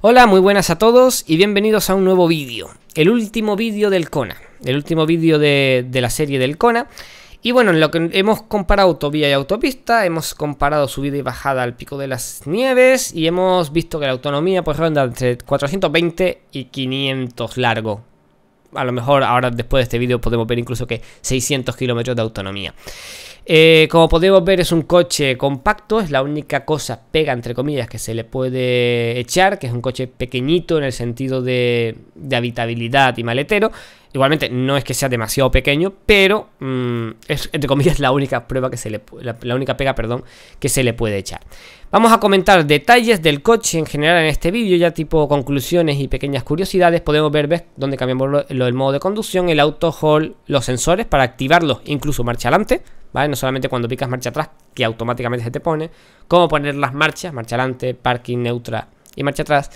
Hola, muy buenas a todos y bienvenidos a un nuevo vídeo. El último vídeo del Kona, el último vídeo de, la serie del Kona. Y bueno, lo que hemos comparado autovía y autopista, hemos comparado subida y bajada al pico de las nieves y hemos visto que la autonomía pues ronda entre 420 y 500 largo. A lo mejor ahora después de este vídeo podemos ver incluso que 600 kilómetros de autonomía. Eh, como podemos ver es un coche compacto, es la única cosa pega entre comillas que se le puede echar, que es un coche pequeñito en el sentido de, habitabilidad y maletero. Igualmente no es que sea demasiado pequeño, pero mm, es entre comillas la única prueba que se le la, única pega, perdón, que se le puede echar. Vamos a comentar detalles del coche en general en este vídeo, ya tipo conclusiones y pequeñas curiosidades. Podemos ver dónde cambiamos el modo de conducción, el auto hall, los sensores para activarlos, incluso marcha adelante. ¿vale? No solamente cuando picas marcha atrás, que automáticamente se te pone, cómo poner las marchas, marcha adelante, parking neutra y marcha atrás,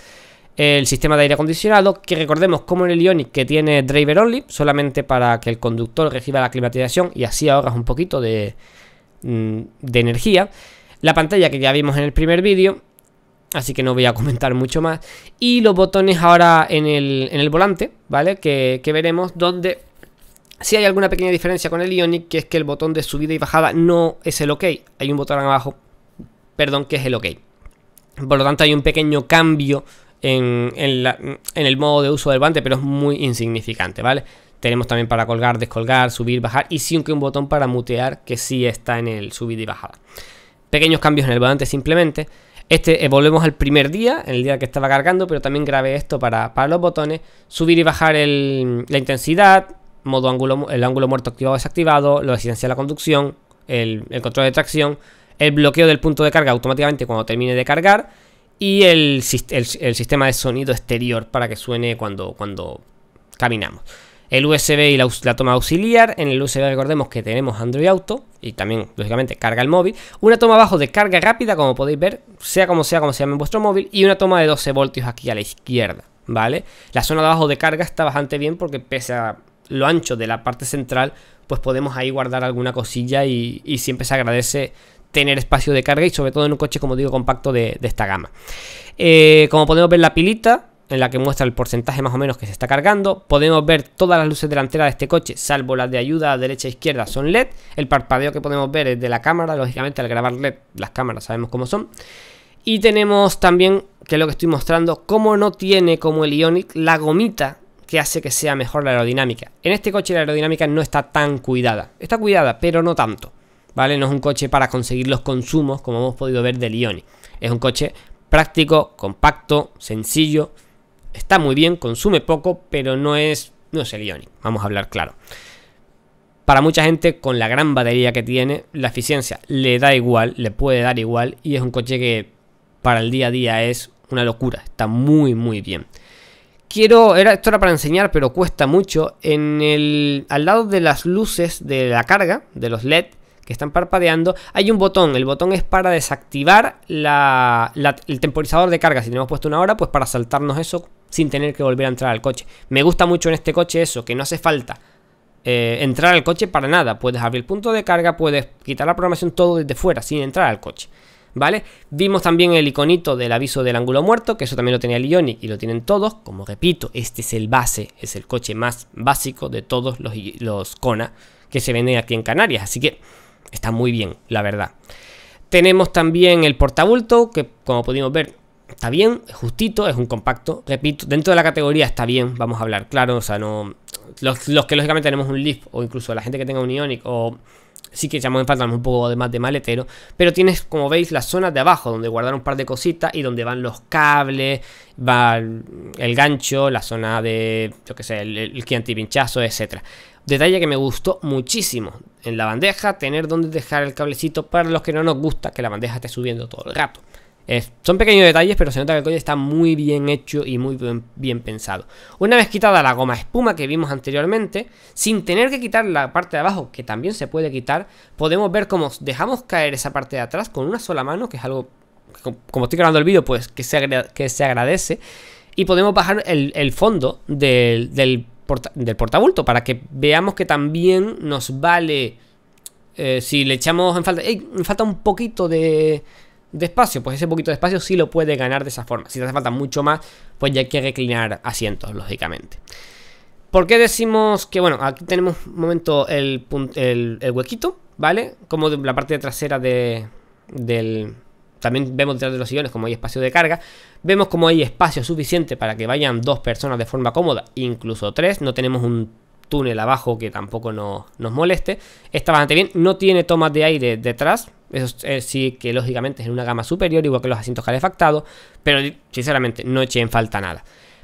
el sistema de aire acondicionado, que recordemos como en el Ioniq que tiene driver only, solamente para que el conductor reciba la climatización y así ahorras un poquito mm, de, energía. La pantalla que ya vimos en el primer vídeo, así que no voy a comentar mucho más. Y los botones ahora en el, volante, ¿vale? Que, que veremos donde si hay alguna pequeña diferencia con el Ionic, que es que el botón de subida y bajada no es el OK. Hay un botón abajo, perdón, que es el OK. Por lo tanto, hay un pequeño cambio en, el modo de uso del guante, pero es muy insignificante, ¿vale? Tenemos también para colgar, descolgar, subir, bajar y sí un botón para mutear que sí está en el subida y bajada. Pequeños cambios en el volante simplemente. Este eh, volvemos al primer día, en el día que estaba cargando, pero también grabé esto para, los botones. Subir y bajar la intensidad, modo ángulo, el ángulo muerto activado o desactivado, la asistencia a la conducción, el, control de tracción, el bloqueo del punto de carga automáticamente cuando termine de cargar y el, sistema de sonido exterior para que suene cuando, cuando caminamos. El USB y la, toma auxiliar. En el USB recordemos que tenemos Android Auto y también, lógicamente, carga el móvil. Una toma abajo de carga rápida, como podéis ver, sea como sea, como se llame en vuestro móvil. Y una toma de 12 voltios aquí a la izquierda, ¿vale? La zona de abajo de carga está bastante bien porque pese a lo ancho de la parte central, pues podemos ahí guardar alguna cosilla y, siempre se agradece tener espacio de carga y sobre todo en un coche, como digo, compacto de, esta gama. Eh, como podemos ver la pilita, en la que muestra el porcentaje más o menos que se está cargando. Podemos ver todas las luces delanteras de este coche, salvo las de ayuda derecha e izquierda, son LED. El parpadeo que podemos ver es de la cámara, lógicamente al grabar LED las cámaras sabemos cómo son. Y tenemos también, que es lo que estoy mostrando, cómo no tiene como el Ionic la gomita hace que sea mejor la aerodinámica. En este coche la aerodinámica no está tan cuidada. Está cuidada, pero no tanto. ¿Vale? No es un coche para conseguir los consumos como hemos podido ver del Ioni. Es un coche práctico, compacto, sencillo. Está muy bien, consume poco, pero no es, no es el Ioni. Vamos a hablar claro. Para mucha gente, con la gran batería que tiene, la eficiencia le da igual, le puede dar igual y es un coche que para el día a día es una locura. Está muy, muy bien. Quiero, era, esto era para enseñar, pero cuesta mucho. En el, al lado de las luces de la carga, de los LED que están parpadeando, hay un botón. El botón es para desactivar el temporizador de carga. Si tenemos puesto una hora, pues para saltarnos eso sin tener que volver a entrar al coche. Me gusta mucho en este coche eso, que no hace falta eh, entrar al coche para nada. Puedes abrir el punto de carga, puedes quitar la programación todo desde fuera, sin entrar al coche. ¿vale? Vimos también el iconito del aviso del ángulo muerto, que eso también lo tenía el Ioni y lo tienen todos. Como repito, este es el base, es el coche más básico de todos los, los Kona que se venden aquí en Canarias, así que está muy bien, la verdad. Tenemos también el portabulto, que como pudimos ver está bien, es justito, es un compacto. Repito, dentro de la categoría está bien, vamos a hablar claro, o sea, no... Los, los que lógicamente tenemos un Leaf o incluso la gente que tenga un Ionic o sí que llamó en falta un poco de más de maletero, pero tienes, como veis, las zonas de abajo, donde guardar un par de cositas y donde van los cables, va el gancho, la zona de, yo que sé, el, cliente y antipinchazo, etc. Detalle que me gustó muchísimo en la bandeja, tener donde dejar el cablecito para los que no nos gusta que la bandeja esté subiendo todo el rato son pequeños detalles, pero se nota que el coche está muy bien hecho y muy bien, pensado. Una vez quitada la goma espuma que vimos anteriormente, sin tener que quitar la parte de abajo, que también se puede quitar, podemos ver cómo dejamos caer esa parte de atrás con una sola mano, que es algo, como estoy grabando el vídeo, pues que se, que se agradece. Y podemos bajar el, fondo del, del, del portabulto para que veamos que también nos vale... Eh, si le echamos en falta, falta un poquito de, de espacio, pues ese poquito de espacio sí lo puede ganar de esa forma. Si te hace falta mucho más, pues ya hay que reclinar asientos, lógicamente. ¿Por qué decimos que, bueno, aquí tenemos un momento el, el, el huequito, ¿vale? Como de la parte trasera de, del... También vemos detrás de los sillones como hay espacio de carga. Vemos como hay espacio suficiente para que vayan dos personas de forma cómoda, incluso tres. No tenemos un túnel abajo que tampoco nos, nos moleste. Está bastante bien. No tiene tomas de aire detrás, eso eh, sí que lógicamente es en una gama superior, igual que los asientos calefactados, pero sinceramente no eché en falta nada.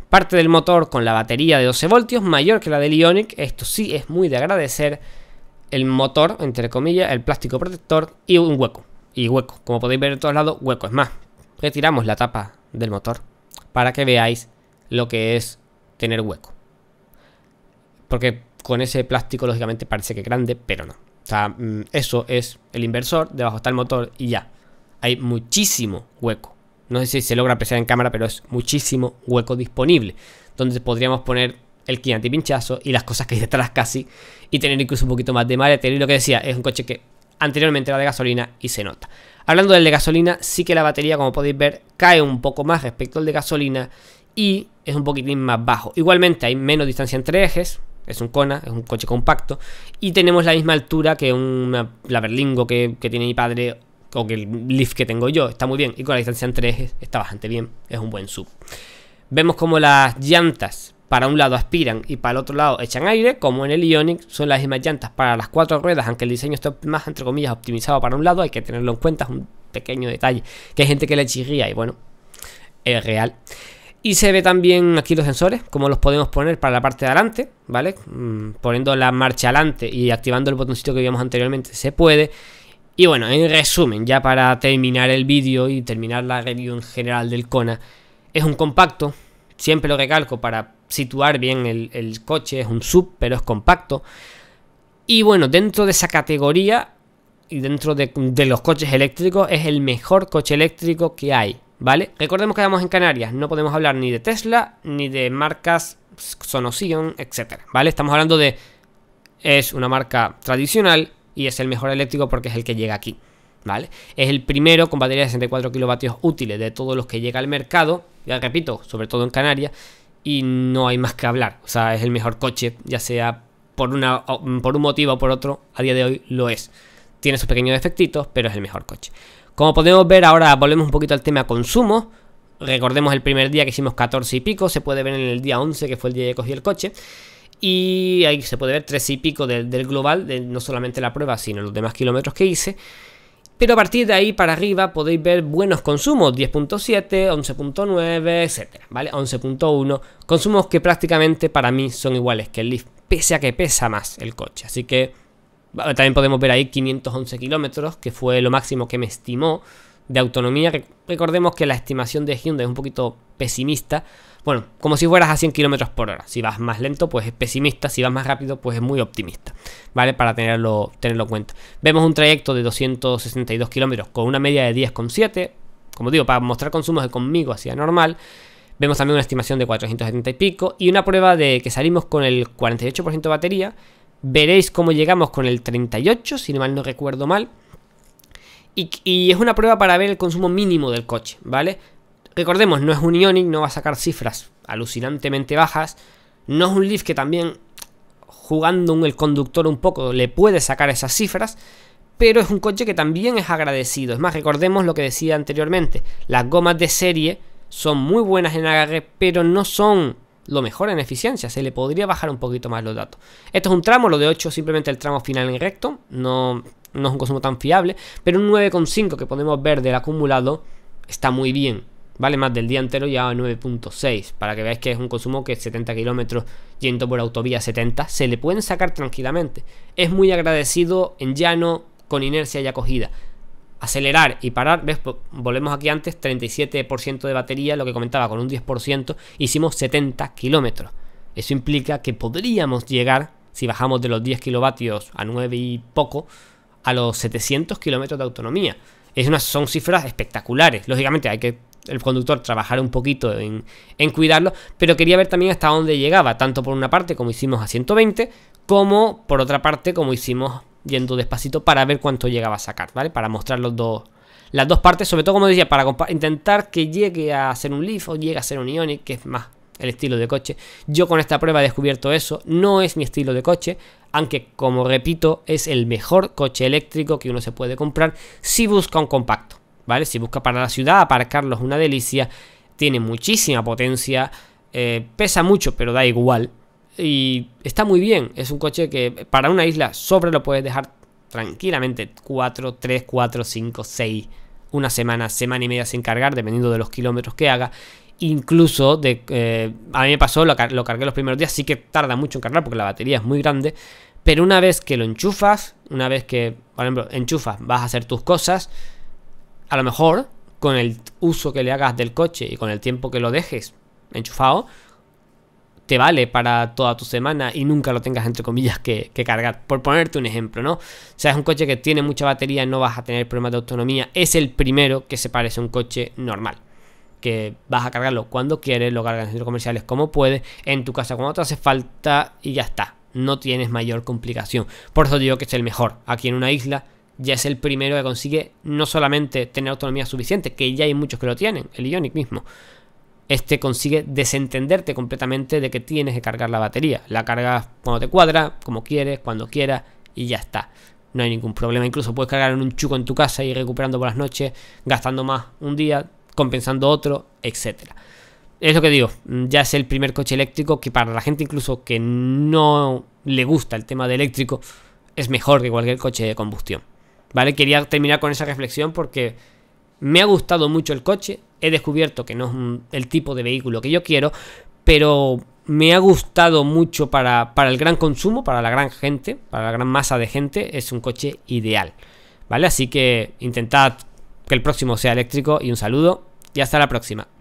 Parte del motor con la batería de 12 voltios, mayor que la del Ionic, esto sí es muy de agradecer. El motor, entre comillas, el plástico protector y un hueco. Y hueco, como podéis ver en todos lados, hueco. Es más, retiramos la tapa del motor para que veáis lo que es tener hueco. Porque con ese plástico, lógicamente, parece que grande, pero no. O sea, mm, eso es el inversor, debajo está el motor y ya. Hay muchísimo hueco. No sé si se logra apreciar en cámara, pero es muchísimo hueco disponible. Donde podríamos poner el kit antipinchazo y las cosas que hay detrás casi. Y tener incluso un poquito más de maletero. Y lo que decía, es un coche que anteriormente era de gasolina y se nota. Hablando del de gasolina, sí que la batería, como podéis ver, cae un poco más respecto al de gasolina y es un poquitín más bajo. Igualmente hay menos distancia entre ejes, es un Kona, es un coche compacto, y tenemos la misma altura que un la que, tiene mi padre o que el Leaf que tengo yo, está muy bien, y con la distancia entre ejes está bastante bien, es un buen sub. Vemos como las llantas para un lado aspiran y para el otro lado echan aire, como en el Ioniq son las mismas llantas para las cuatro ruedas, aunque el diseño está más, entre comillas, optimizado para un lado, hay que tenerlo en cuenta, es un pequeño detalle, que hay gente que le chirría y bueno, es real. Y se ve también aquí los sensores, como los podemos poner para la parte de adelante, ¿vale? Mm, poniendo la marcha adelante y activando el botoncito que vimos anteriormente se puede. Y bueno, en resumen, ya para terminar el vídeo y terminar la review en general del Kona, es un compacto, siempre lo recalco para situar bien el, coche, es un sub, pero es compacto. Y bueno, dentro de esa categoría y dentro de los coches eléctricos es el mejor coche eléctrico que hay, ¿Vale? Recordemos que estamos en Canarias, no podemos hablar ni de Tesla, ni de marcas Sonosion, etc. ¿Vale? Estamos hablando de... Es una marca tradicional y es el mejor eléctrico porque es el que llega aquí. ¿Vale? Es el primero con batería de 64 kilovatios útiles de todos los que llega al mercado, ya repito, sobre todo en Canarias, y no hay más que hablar. O sea, es el mejor coche, ya sea por, una, por un motivo o por otro, a día de hoy lo es. Tiene sus pequeños defectitos, pero es el mejor coche. Como podemos ver ahora volvemos un poquito al tema consumo. Recordemos el primer día que hicimos 14 y pico, se puede ver en el día 11 que fue el día que cogí el coche. Y ahí se puede ver 13 y pico del, global, de no solamente la prueba, sino los demás kilómetros que hice. Pero a partir de ahí para arriba podéis ver buenos consumos, 10.7, 11.9, etcétera, ¿vale? 11.1, consumos que prácticamente para mí son iguales que el Leaf, pese a que pesa más el coche. Así que también podemos ver ahí 511 kilómetros, que fue lo máximo que me estimó de autonomía. Recordemos que la estimación de Hyundai es un poquito pesimista. Bueno, como si fueras a 100 kilómetros por hora. Si vas más lento, pues es pesimista. Si vas más rápido, pues es muy optimista. ¿Vale? Para tenerlo, tenerlo en cuenta. Vemos un trayecto de 262 kilómetros con una media de 10,7. Como digo, para mostrar consumos de conmigo hacia normal. Vemos también una estimación de 470 y pico. Y una prueba de que salimos con el 48% de batería Veréis cómo llegamos con el 38, si mal no recuerdo mal. Y, es una prueba para ver el consumo mínimo del coche, ¿vale? Recordemos, no es un Ionic, no va a sacar cifras alucinantemente bajas. No es un Leaf que también, jugando el conductor un poco, le puede sacar esas cifras. Pero es un coche que también es agradecido. Es más, recordemos lo que decía anteriormente. Las gomas de serie son muy buenas en agarre, pero no son lo mejor en eficiencia, se le podría bajar un poquito más los datos. Esto es un tramo, lo de 8 simplemente el tramo final en recto, no, no es un consumo tan fiable, pero un 9,5 que podemos ver del acumulado está muy bien. Vale más del día entero ya a 9.6, para que veáis que es un consumo que 70 kilómetros yendo por autovía 70 se le pueden sacar tranquilamente. Es muy agradecido en llano, con inercia y acogida acelerar y parar, ves, volvemos aquí antes, 37% de batería, lo que comentaba, con un 10%, hicimos 70 kilómetros. Eso implica que podríamos llegar, si bajamos de los 10 kilovatios a 9 y poco, a los 700 kilómetros de autonomía. Es son cifras espectaculares. Lógicamente hay que el conductor trabajar un poquito en, en cuidarlo, pero quería ver también hasta dónde llegaba, tanto por una parte como hicimos a 120, como por otra parte como hicimos yendo despacito para ver cuánto llegaba a sacar, ¿vale? Para mostrar los dos, las dos partes, sobre todo como decía, para intentar que llegue a ser un Leaf o llegue a ser un Ionic, que es más el estilo de coche. Yo con esta prueba he descubierto eso, no es mi estilo de coche, aunque como repito es el mejor coche eléctrico que uno se puede comprar si busca un compacto, ¿vale? Si busca para la ciudad, aparcarlo es una delicia, tiene muchísima potencia, eh, pesa mucho pero da igual, y está muy bien. Es un coche que para una isla sobre lo puedes dejar tranquilamente 4, 3, 4, 5, 6, una semana, semana y media sin cargar, dependiendo de los kilómetros que haga. Incluso de, eh, a mí me pasó, lo, lo cargué los primeros días, sí que tarda mucho en cargar porque la batería es muy grande. Pero una vez que lo enchufas, una vez que, por ejemplo, enchufas, vas a hacer tus cosas, a lo mejor con el uso que le hagas del coche y con el tiempo que lo dejes enchufado, te vale para toda tu semana y nunca lo tengas entre comillas que, que, cargar. Por ponerte un ejemplo, ¿no? O sea, es un coche que tiene mucha batería, no vas a tener problemas de autonomía. Es el primero que se parece a un coche normal. Que vas a cargarlo cuando quieres, lo cargas en centros comerciales como puedes, en tu casa cuando te hace falta y ya está. No tienes mayor complicación. Por eso digo que es el mejor. Aquí en una isla ya es el primero que consigue no solamente tener autonomía suficiente, que ya hay muchos que lo tienen, el Ionic mismo este consigue desentenderte completamente de que tienes que cargar la batería. La cargas cuando te cuadra, como quieres, cuando quieras y ya está. No hay ningún problema. Incluso puedes cargar en un chuco en tu casa y ir recuperando por las noches, gastando más un día, compensando otro, etcétera. Es lo que digo, ya es el primer coche eléctrico que para la gente incluso que no le gusta el tema de eléctrico es mejor que cualquier coche de combustión. ¿Vale? Quería terminar con esa reflexión porque me ha gustado mucho el coche, he descubierto que no es el tipo de vehículo que yo quiero, pero me ha gustado mucho para, para el gran consumo, para la gran gente, para la gran masa de gente, es un coche ideal. ¿Vale? Así que intentad que el próximo sea eléctrico y un saludo y hasta la próxima.